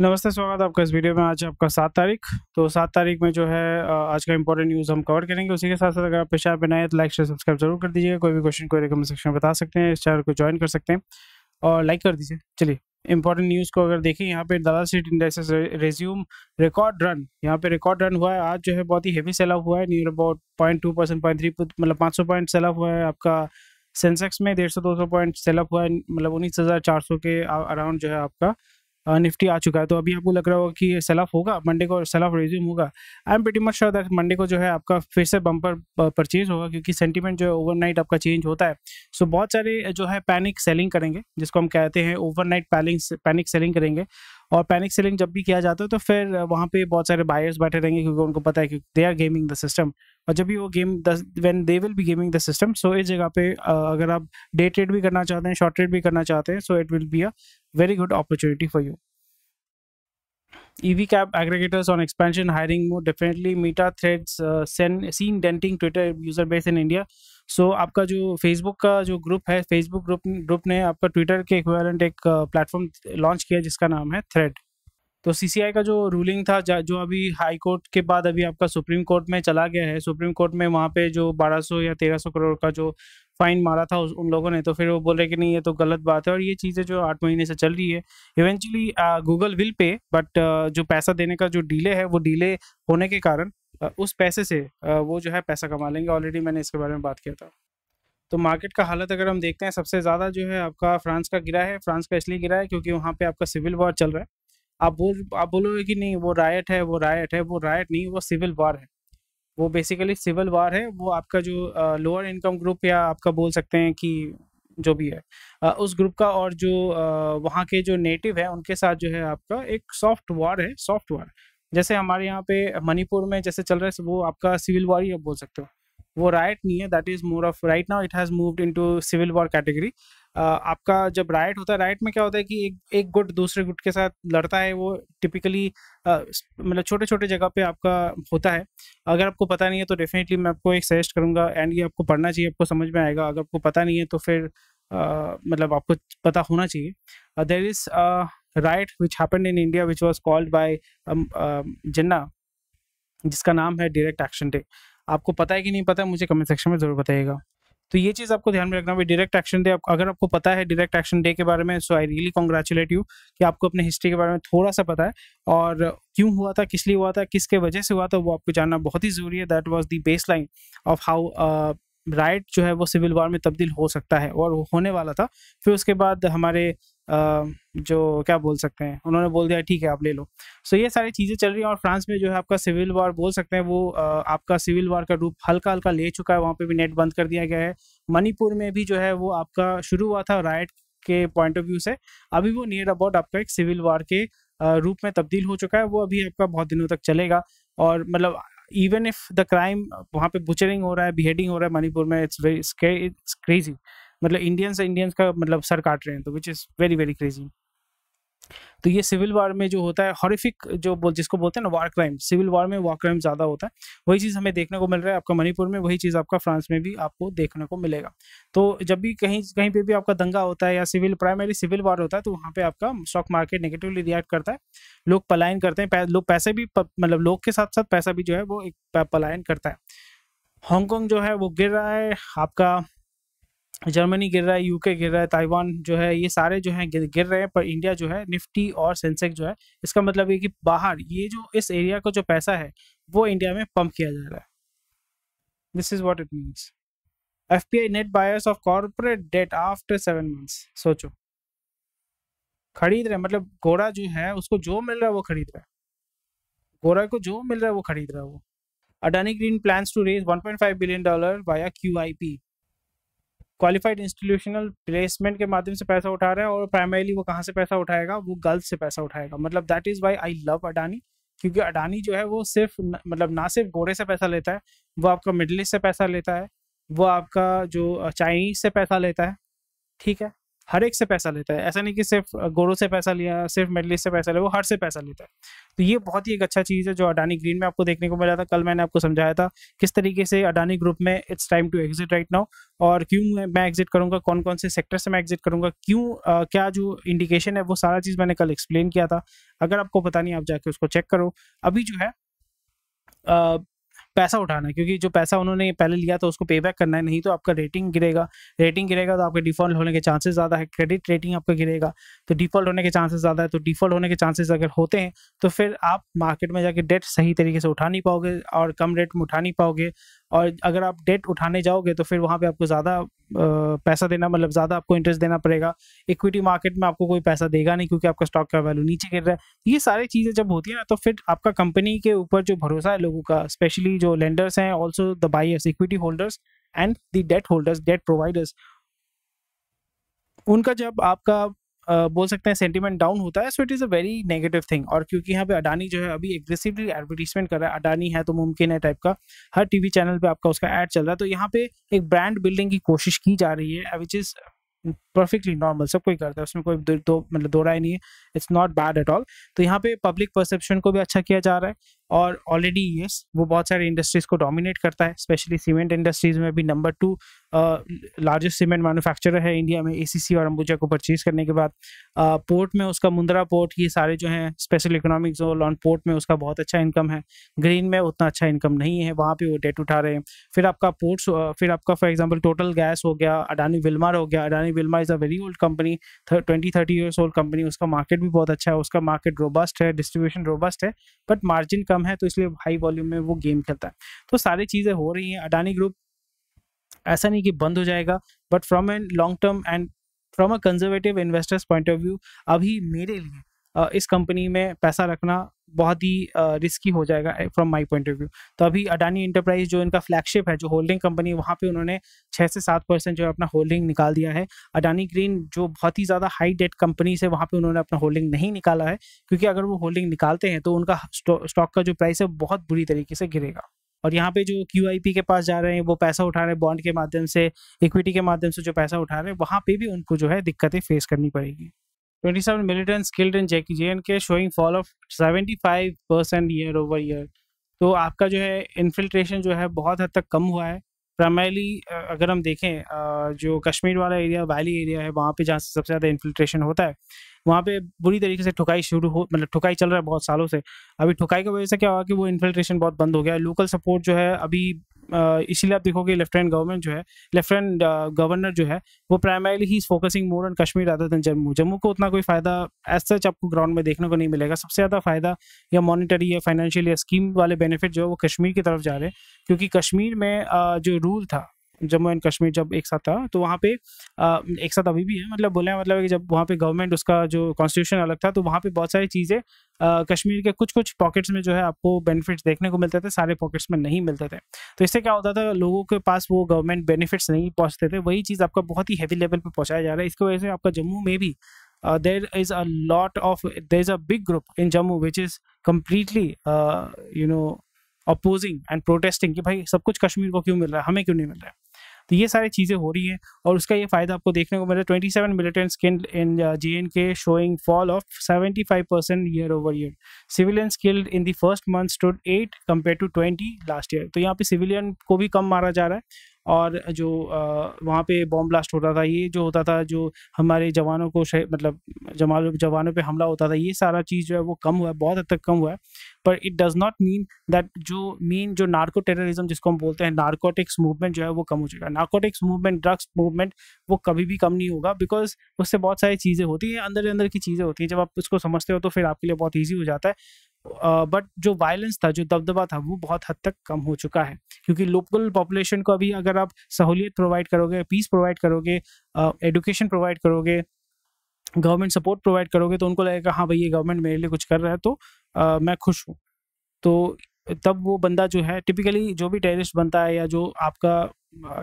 नमस्ते स्वागत आपका इस वीडियो में आज आपका सात तारीख तो सात तारीख में जो है आज का इंपॉर्टेंट न्यूज़ हम कवर करेंगे उसी के साथ साथ अगर आप इस चैनल पर नए तो लाइक शेयर सब्सक्राइब जरूर कर दीजिएगा कोई भी क्वेश्चन कोई रिकमेंड सेक्शन में बता सकते हैं इस चैनल को ज्वाइन कर सकते हैं और लाइक कर दीजिए चलिए इंपॉर्टेंट न्यूज़ को अगर देखें यहाँ पे दादा सीट इंडेक्सेस रेज्यूम रिकॉर्ड रन यहाँ पे रिकॉर्ड रन हुआ है आज जो है बहुत ही हेवी सेल हुआ है near about point two percent point three मतलब पाँच सौ पॉइंट सेलअप हुआ है आपका सेंसेक्स में डेढ़ सौ दो सौ पॉइंट सेल हुआ है मतलब उन्नीस हज़ार चार सौ के अराउंड जो है आपका निफ्टी आ चुका है तो अभी आपको लग रहा होगा कि ऑफ होगा मंडे को ऑफ रिज्यूम होगा I am pretty much sure that Monday को जो है आपका फिर से बम्पर परचेज होगा क्योंकि सेंटीमेंट जो है ओवरनाइट आपका चेंज होता है सो so, बहुत सारे जो है पैनिक सेलिंग करेंगे जिसको हम कहते हैं ओवरनाइट पैनिक पैनिक सेलिंग करेंगे और पैनिक सेलिंग जब भी किया जाता है तो फिर वहाँ पे बहुत सारे बायर्स बैठे रहेंगे क्योंकि उनको पता है कि they are gaming the system और जब भी वो game when they will be gaming the system so इस जगह पे अगर आप डे ट्रेड भी करना चाहते हैं शॉर्ट ट्रेड भी करना चाहते हैं so it will be a very good opportunity for you EV cap aggregators on expansion hiring more definitely. Meta threads uh, send, seen denting Twitter user base in so so, आपका जो Facebook का जो group है Facebook group group ने आपका Twitter के equivalent एक platform uh, launch किया जिसका नाम है थ्रेड तो सीसीआई का जो रूलिंग था जो अभी हाई कोर्ट के बाद अभी आपका सुप्रीम कोर्ट में चला गया है सुप्रीम कोर्ट में वहाँ पे जो 1200 या 1300 करोड़ का जो फाइन मारा था उन लोगों ने तो फिर वो बोल रहे कि नहीं ये तो गलत बात है और ये चीज़ें जो आठ महीने से चल रही है eventually Google will pay but जो पैसा देने का जो डीले है वो डीले होने के कारण उस पैसे से वो जो है पैसा कमा लेंगे ऑलरेडी मैंने इसके बारे में बात किया था तो मार्केट का हालत अगर हम देखते हैं सबसे ज़्यादा जो है आपका फ्रांस का गिरा है फ्रांस का इसलिए गिरा है क्योंकि वहाँ पे आपका सिविल वॉर चल रहा है आप बोल आप बोलोगे कि नहीं वो रायट है वो रायट है वो रायट नहीं वो सिविल वॉर है वो बेसिकली सिविल वार है वो आपका जो लोअर इनकम ग्रुप या आपका बोल सकते हैं कि जो भी है आ, उस ग्रुप का और जो वहाँ के जो नेटिव है उनके साथ जो है आपका एक सॉफ्ट वार है सॉफ्ट वार जैसे हमारे यहाँ पे मणिपुर में जैसे चल रहा है वो आपका सिविल वॉर ही आप बोल सकते हो वो राइट नहीं है that is more of right now it has moved into civil war category आपका जब राइट होता है राइट में क्या होता है कि एक एक गुट दूसरे गुट के साथ लड़ता है वो टिपिकली मतलब छोटे छोटे जगह पे आपका होता है अगर आपको पता नहीं है तो डेफिनेटली मैं आपको एक सजेस्ट करूँगा एंड ये आपको पढ़ना चाहिए आपको समझ में आएगा अगर आपको पता नहीं है तो फिर मतलब आपको पता होना चाहिए there is right which happen in India which was called by Jinnah जिसका नाम है डायरेक्ट एक्शन डे आपको पता है कि नहीं पता है मुझे कमेंट सेक्शन में ज़रूर बताइएगा तो ये चीज़ आपको ध्यान में रखना भाई डायरेक्ट एक्शन डे अगर आपको पता है डायरेक्ट एक्शन डे के बारे में so I really congratulate you कि आपको अपने हिस्ट्री के बारे में थोड़ा सा पता है और क्यों हुआ था किस लिए हुआ था किसके वजह से हुआ था वो आपको जानना बहुत ही ज़रूरी है that was the base line of how right जो है वो सिविल वॉर में तब्दील हो सकता है और होने वाला था फिर उसके बाद हमारे जो क्या बोल सकते हैं उन्होंने बोल दिया ठीक है आप ले लो सो ये सारी चीज़ें चल रही हैं और फ्रांस में जो है आपका सिविल वॉर बोल सकते हैं वो आपका सिविल वॉर का रूप हल्का हल्का ले चुका है वहाँ पे भी नेट बंद कर दिया गया है मणिपुर में भी जो है वो आपका शुरू हुआ था राइट के पॉइंट ऑफ व्यू से अभी वो नियर अबाउट आपका एक सिविल वॉर के रूप में तब्दील हो चुका है वो अभी आपका बहुत दिनों तक चलेगा और मतलब इवन इफ द क्राइम वहाँ पे बुचरिंग हो रहा है बिहेडिंग हो रहा है मणिपुर में इट्स वेरी इट्स क्रेजी मतलब इंडियंस इंडियंस का मतलब सर काट रहे हैं तो which is very very crazy तो ये सिविल वार में जो होता है हॉरिफिक जो बोल जिसको बोलते हैं ना वार क्राइम सिविल वार में वार क्राइम ज़्यादा होता है वही चीज़ हमें देखने को मिल रहा है आपका मणिपुर में वही चीज़ आपका फ्रांस में भी आपको देखने को मिलेगा तो जब भी कहीं कहीं पे भी आपका दंगा होता है या सिविल प्राइमरी सिविल वार होता है तो वहाँ पर आपका स्टॉक मार्केट नेगेटिवली रिएक्ट करता है लोग पलायन करते हैं लोग पैसे भी मतलब लोग के साथ साथ पैसा भी जो है वो पलायन करता है हांगकॉन्ग जो है वो गिर रहा है आपका जर्मनी गिर रहा है यूके गिर रहा है ताइवान जो है ये सारे जो है गिर, रहे हैं पर इंडिया जो है निफ्टी और सेंसेक्स जो है इसका मतलब ये कि बाहर ये जो इस एरिया का जो पैसा है वो इंडिया में पंप किया जा रहा है this is what it means F P I net buyers of corporate debt after seven months सोचो खरीद रहे मतलब घोड़ा जो है उसको जो मिल रहा है वो खरीद रहा है घोड़ा को जो मिल रहा है वो खरीद रहा है वो Adani Green plans to raise 1.5 billion dollar via Q I P qualified institutional placement के माध्यम से पैसा उठा रहे हैं और प्राइमरीली वो कहाँ से पैसा उठाएगा वो गर्ल्स से पैसा उठाएगा मतलब that is why I love Adani क्योंकि अडानी जो है वो सिर्फ न, मतलब ना सिर्फ घोड़े से पैसा लेता है वो आपका मिडल ईस्ट से पैसा लेता है वो आपका जो चाइनीज से पैसा लेता है ठीक है हर एक से पैसा लेता है ऐसा नहीं कि सिर्फ गोरो से पैसा लिया सिर्फ मेडलिस्ट से पैसा लिया वो हर से पैसा लेता है तो ये बहुत ही एक अच्छा चीज़ है जो अडानी ग्रीन में आपको देखने को मिला था कल मैंने आपको समझाया था किस तरीके से अडानी ग्रुप में it's time to exit right now और क्यों मैं एग्जिट करूँगा कौन कौन से सेक्टर से मैं एग्जिट करूँगा क्यों क्या जो इंडिकेशन है वो सारा चीज़ मैंने कल एक्सप्लेन किया था अगर आपको पता नहीं आप जाके उसको चेक करो अभी जो है पैसा उठाना है क्योंकि जो पैसा उन्होंने पहले लिया था उसको पे बैक करना है नहीं तो आपका रेटिंग गिरेगा रेटिंग गिरेगा तो आपके डिफॉल्ट होने के चांसेस ज़्यादा है क्रेडिट रेटिंग आपका गिरेगा तो डिफॉल्ट होने के चांसेस ज़्यादा है तो डिफॉल्ट होने के चांसेस अगर होते हैं तो फिर आप मार्केट में जाके डेट सही तरीके से उठा नहीं पाओगे और कम रेट में उठा नहीं पाओगे और अगर आप डेट उठाने जाओगे तो फिर वहाँ पे आपको ज़्यादा पैसा देना मतलब ज़्यादा आपको इंटरेस्ट देना पड़ेगा इक्विटी मार्केट में आपको कोई पैसा देगा नहीं क्योंकि आपका स्टॉक का वैल्यू नीचे गिर रहा है तो ये सारी चीज़ें जब होती है ना तो फिर आपका कंपनी के ऊपर जो भरोसा है लोगों का स्पेशली जो लेंडर्स हैं also the buyers equity holders and the debt holders debt providers उनका जब आपका बोल सकते हैं सेंटीमेंट डाउन होता है so it is a very negative thing और क्योंकि यहाँ पे अडानी जो है अभी एग्रेसिवली एडवर्टीजमेंट कर रहा है अडानी है तो मुमकिन है टाइप का हर टीवी चैनल पे आपका उसका एड चल रहा है तो यहाँ पे एक ब्रांड बिल्डिंग की कोशिश की जा रही है विच इज़ परफेक्टली नॉर्मल सब कोई करता है उसमें कोई दो, दो मतलब दो राय नहीं है it's not bad at all तो यहाँ पे पब्लिक परसेप्शन को भी अच्छा किया जा रहा है और ऑलरेडी ये yes, वो बहुत सारे इंडस्ट्रीज़ को डोमिनेट करता है स्पेशली सीमेंट इंडस्ट्रीज़ में भी number two largest cement manufacturer है इंडिया में एसीसी और अंबुजा को परचेज करने के बाद आ, पोर्ट में उसका मुंद्रा पोर्ट ये सारे जो हैं special economic zone on port में उसका बहुत अच्छा इनकम है ग्रीन में उतना अच्छा इनकम नहीं है वहाँ पे वो डेट उठा रहे हैं फिर आपका पोर्ट्स फिर आपका फॉर एग्जाम्पल टोटल गैस हो गया अडानी विलमार हो गया Adani Wilmar is a very old company twenty thirty years old company उसका मार्केट भी बहुत अच्छा है उसका मार्केट रोबस्ट है डिस्ट्रीब्यूशन रोबस्ट है बट मार्जिन कम है तो इसलिए हाई वॉल्यूम में वो गेम खेलता है तो सारी चीज़ें हो रही हैं अडानी ग्रुप ऐसा नहीं कि बंद हो जाएगा but from an long term and from a conservative investors point of view अभी मेरे लिए इस कंपनी में पैसा रखना बहुत ही रिस्की हो जाएगा from my point of view तो अभी अडानी इंटरप्राइज जो इनका फ्लैगशिप है जो होल्डिंग कंपनी वहाँ पे उन्होंने छः से सात परसेंट जो है अपना होल्डिंग निकाल दिया है अडानी ग्रीन जो बहुत ही ज़्यादा हाई डेट कंपनी से वहाँ पे उन्होंने अपना होल्डिंग नहीं निकाला है क्योंकि अगर वो होल्डिंग निकालते हैं तो उनका स्टॉक का जो प्राइस है बहुत बुरी तरीके से गिरेगा और यहाँ पे जो क्यू के पास जा रहे हैं वो पैसा उठा रहे हैं बॉन्ड के माध्यम से इक्विटी के माध्यम से जो पैसा उठा रहे हैं वहाँ पे भी उनको जो है दिक्कतें फेस करनी पड़ेगी 27 militant skilled in JK J K showing fall of five percent year over year तो आपका जो है इन्फिल्ट्रेशन जो है बहुत हद तक कम हुआ है प्राइमरली अगर हम देखें जो कश्मीर वाला एरिया वैली एरिया है वहाँ पे जहाँ से सबसे ज़्यादा इन्फिल्ट्रेशन होता है वहाँ पे बुरी तरीके से ठुकाई शुरू हो मतलब ठुकाई चल रहा है बहुत सालों से अभी ठुकाई की वजह से क्या हुआ कि वो इन्फिल्ट्रेशन बहुत बंद हो गया है लोकल सपोर्ट जो है अभी इसीलिए आप देखोगे लेफ्टिनेंट गवर्नमेंट जो है लेफ्टिनेंट गवर्नर जो है वो प्राइमरीली ही is focusing more on Kashmir rather than Jammu Jammu को उतना कोई फायदा एज सच आपको ग्राउंड में देखने को नहीं मिलेगा सबसे ज़्यादा फायदा या मॉनिटरी या फाइनेंशियल या स्कीम वाले बेनिफिट जो है वो कश्मीर की तरफ जा रहे हैं क्योंकि कश्मीर में जो रूल था जम्मू एंड कश्मीर जब एक साथ था तो वहाँ पे आ, एक साथ अभी भी है मतलब बोले मतलब कि जब वहाँ पे गवर्नमेंट उसका जो कॉन्स्टिट्यूशन अलग था तो वहाँ पे बहुत सारी चीज़ें कश्मीर के कुछ कुछ पॉकेट्स में जो है आपको बेनिफिट्स देखने को मिलते थे सारे पॉकेट्स में नहीं मिलते थे तो इससे क्या होता था लोगों के पास वो गवर्नमेंट बेनिफिट्स नहीं पहुँचते थे वही चीज़ आपका बहुत ही हैवी लेवल पर पहुँचाया जा रहा है इसकी वजह से आपका जम्मू में भी there is a lot of there is a big group in Jammu which is completely you know opposing and protesting कि भाई सब कुछ कश्मीर को क्यों मिल रहा है हमें क्यों नहीं मिल रहा है तो ये सारी चीज़ें हो रही हैं और उसका ये फ़ायदा आपको देखने को मिला twenty seven militants in J and K showing fall of seventy five percent year over year civilian killed in the first month stood at compare to twenty last year तो यहाँ पे सिविलियन को भी कम मारा जा रहा है और जो uh, वहाँ पे बॉम्ब ब्लास्ट होता था ये जो होता था जो हमारे जवानों को मतलब जवानों जवानों पे हमला होता था ये सारा चीज़ जो है वो कम हुआ है बहुत हद तक कम हुआ है पर it does not mean that जो मेन जो नार्को टेररिज्म जिसको हम बोलते हैं नार्कोटिक्स मूवमेंट जो है वो कम हो जाएगा नार्कोटिक्स मूवमेंट ड्रग्स मूवमेंट वो कभी भी कम नहीं होगा बिकॉज उससे बहुत सारी चीज़ें होती हैं अंदर अंदर की चीज़ें होती हैं जब आप उसको समझते हो तो फिर आपके लिए बहुत ईजी हो जाता है बट uh, जो वायलेंस था जो दबदबा था वो बहुत हद तक कम हो चुका है क्योंकि लोकल पॉपुलेशन को अभी अगर आप सहूलियत प्रोवाइड करोगे पीस प्रोवाइड करोगे एडुकेशन uh, प्रोवाइड करोगे गवर्नमेंट सपोर्ट प्रोवाइड करोगे तो उनको लगेगा हाँ भाई ये गवर्नमेंट मेरे लिए कुछ कर रहा है तो आ, मैं खुश हूँ तो तब वो बंदा जो है टिपिकली जो भी टेररिस्ट बनता है या जो आपका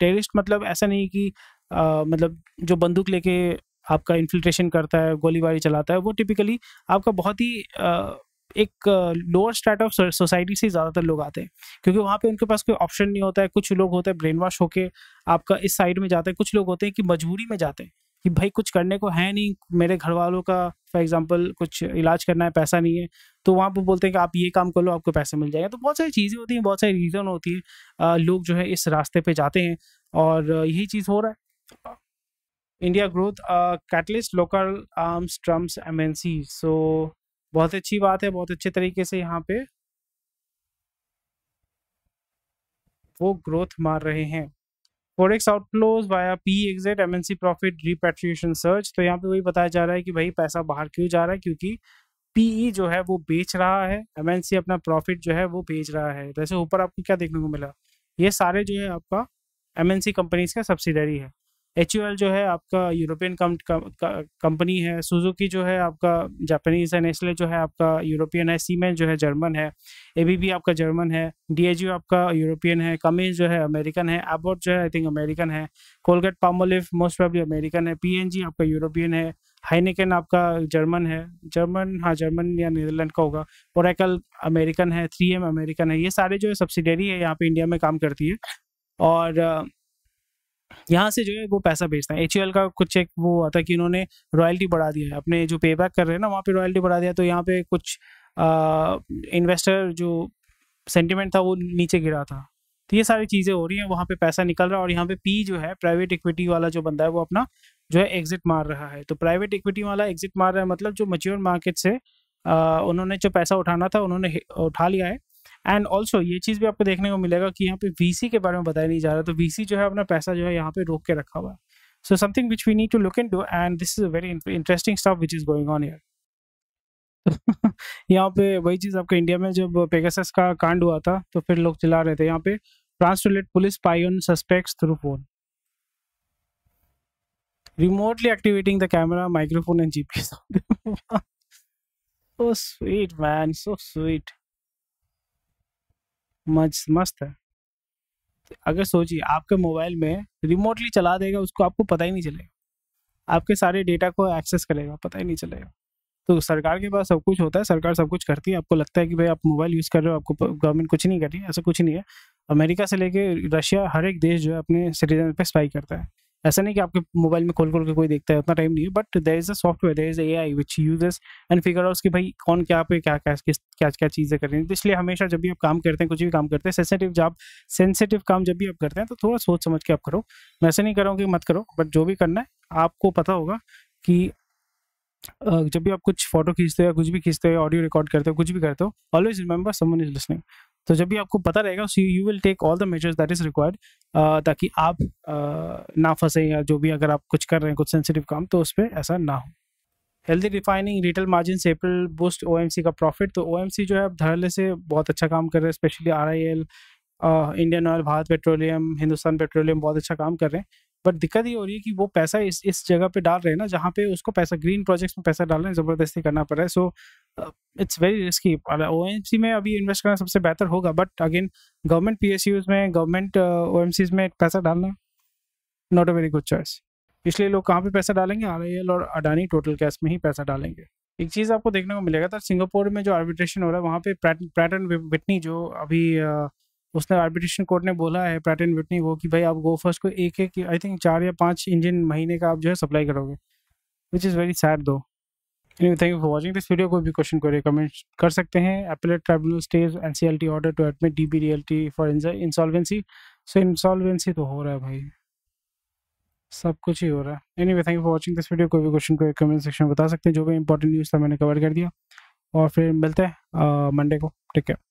टेररिस्ट मतलब ऐसा नहीं कि आ, मतलब जो बंदूक लेके आपका इन्फिल्ट्रेशन करता है गोलीबारी चलाता है वो टिपिकली आपका बहुत ही आ, एक लोअर स्टार्ट ऑफ सोसाइटी से ज़्यादातर लोग आते हैं क्योंकि वहाँ पे उनके पास कोई ऑप्शन नहीं होता है कुछ लोग होते हैं ब्रेन वॉश होके आपका इस साइड में जाते हैं कुछ लोग होते हैं कि मजबूरी में जाते हैं कि भाई कुछ करने को है नहीं मेरे घर वालों का फॉर एग्जाम्पल कुछ इलाज करना है पैसा नहीं है तो वहाँ पर बोलते हैं कि आप ये काम कर लो आपको पैसे मिल जाएगा तो बहुत सारी चीज़ें होती हैं बहुत सारी रीज़न होती है लोग जो है इस रास्ते पर जाते हैं और यही चीज़ हो रहा है India growth catalyst local arms N C so बहुत अच्छी बात है बहुत अच्छे तरीके से यहाँ पे वो ग्रोथ मार रहे हैं forex outflows via P exit C profit repatriation surge तो यहाँ पे वही बताया जा रहा है कि भाई पैसा बाहर क्यों जा रहा है क्योंकि पीई e जो है वो बेच रहा है एमएनसी अपना प्रॉफिट जो है वो बेच रहा है वैसे ऊपर आपको क्या देखने को मिला ये सारे जो है आपका एमएनसी कंपनीज का सब्सिडरी है एच जो है आपका यूरोपियन कंपनी है सुजुकी जो है आपका जापानीज है नेस्ले जो है आपका यूरोपियन है सीमेंट जो है जर्मन है एबीबी आपका जर्मन है डी आपका यूरोपियन है कमिज जो है अमेरिकन है एबोट जो है आई थिंक अमेरिकन है Colgate Palmolive most probably American है पी आपका यूरोपियन है हाइनिकन आपका जर्मन है जर्मन हाँ जर्मन या नीदरलैंड का होगा ओरेकल अमेरिकन है थ्री एम अमेरिकन है ये सारे जो है सब्सिडरी है यहाँ पे इंडिया में काम करती है और यहाँ से जो है वो पैसा भेजते हैं एच का कुछ एक वो आता कि इन्होंने रॉयल्टी बढ़ा दिया है अपने जो पे बैक कर रहे हैं ना वहाँ पे रॉयल्टी बढ़ा दिया तो यहाँ पे कुछ आ, इन्वेस्टर जो सेंटिमेंट था वो नीचे गिरा था तो ये सारी चीज़ें हो रही हैं वहाँ पे पैसा निकल रहा है और यहाँ पे पी जो है प्राइवेट इक्विटी वाला जो बंदा है वो अपना जो है एग्जिट मार रहा है तो प्राइवेट इक्विटी वाला एग्जिट मार रहा है मतलब जो मच्योर मार्केट से उन्होंने जो पैसा उठाना था उन्होंने उठा लिया है एंड ऑल्सो ये चीज़ भी आपको देखने को मिलेगा कि यहाँ पे वीसी के बारे में बताया नहीं जा रहा तो वीसी जो है अपना पैसा जो है यहाँ पे रोक के रखा हुआ है so something which we need to look into and this is a very interesting stuff which is going on here यहाँ पे वही चीज़ आपका इंडिया में जब पेगासस का कांड हुआ था तो फिर लोग चिल्ला रहे थे यहाँ पे France to let police spy on suspects through phone remotely activating the camera, microphone, and GPS. so sweet, man. So sweet. मज मस्त है अगर सोचिए आपके मोबाइल में रिमोटली चला देगा उसको आपको पता ही नहीं चलेगा आपके सारे डेटा को एक्सेस करेगा पता ही नहीं चलेगा तो सरकार के पास सब कुछ होता है सरकार सब कुछ करती है आपको लगता है कि भाई आप मोबाइल यूज़ कर रहे हो आपको गवर्नमेंट कुछ नहीं कर रही ऐसा कुछ नहीं है अमेरिका से लेके रशिया हर एक देश जो है अपने सिटीजन पे स्पाई करता है ऐसा नहीं कि आपके मोबाइल में खोल खोल के कोई देखता है उतना टाइम नहीं है but there is a software there is A I which use and figure out कि भाई कौन क्या पे क्या क्या किस क्या क्या चीज़ें कर रही हैं तो इसलिए हमेशा जब भी आप काम करते हैं कुछ भी काम करते हैं सेंसिटिव जॉब सेंसिटिव काम जब भी आप करते हैं तो थोड़ा सोच समझ के आप करो मैं ऐसा नहीं कर रहा हूँ कि मत करो बट जो भी करना है आपको पता होगा कि जब भी आप कुछ फोटो खींचते हो या कुछ भी खींचते हो ऑडियो रिकॉर्ड करते हो कुछ भी करते हो always remember someone is listening तो जब भी आपको पता रहेगा so you will take all the measures that is required ताकि आप uh, ना फंसे या जो भी अगर आप कुछ कर रहे हैं कुछ सेंसिटिव काम तो उस पर ऐसा ना हो हेल्दी रिफाइनिंग रिटेल मार्जिन से अप्रैल बूस्ट ओ का प्रॉफिट तो ओ जो है अब धड़ल्ले से बहुत अच्छा काम कर रहे हैं specially our Indian Oil Bharat Petroleum Hindustan Petroleum बहुत अच्छा काम कर रहे हैं बट दिक्कत ये हो रही है कि वो पैसा इस इस जगह पे डाल रहे हैं ना जहाँ पे उसको पैसा ग्रीन प्रोजेक्ट्स में पैसा डालना ज़बरदस्ती करना पड़ रहा है so it's very risky O M C में अभी इन्वेस्ट करना सबसे बेहतर होगा but again government P S में गवर्नमेंट ओ एम सीज में पैसा डालना not a very good choice इसलिए लोग कहाँ पे पैसा डालेंगे आर आई एल और अडानी टोटल कैश में ही पैसा डालेंगे एक चीज़ आपको देखने को मिलेगा था सिंगापुर में जो आर्बिट्रेशन हो रहा है वहाँ पे पैटर्न विटनी जो अभी उसने आर्बिट्रेशन कोर्ट ने बोला है पैटर्न विटनी वो कि भाई आप गो फर्स्ट को एक एक आई थिंक चार या पाँच इंजन महीने का आप जो है सप्लाई करोगे which is very sad though anyway thank you for watching this video कोई भी क्वेश्चन को रिकमेंड कर सकते हैं appellate tribunal stage NCLT order to admit DBDLT for insolvency so insolvency तो हो रहा है भाई सब कुछ ही हो रहा है anyway thank you for watching this video कोई भी क्वेश्चन को कमेंट सेक्शन में बता सकते हैं जो भी इंपॉर्टेंट न्यूज़ था मैंने कवर कर दिया और फिर मिलते हैं मंडे को ठीक है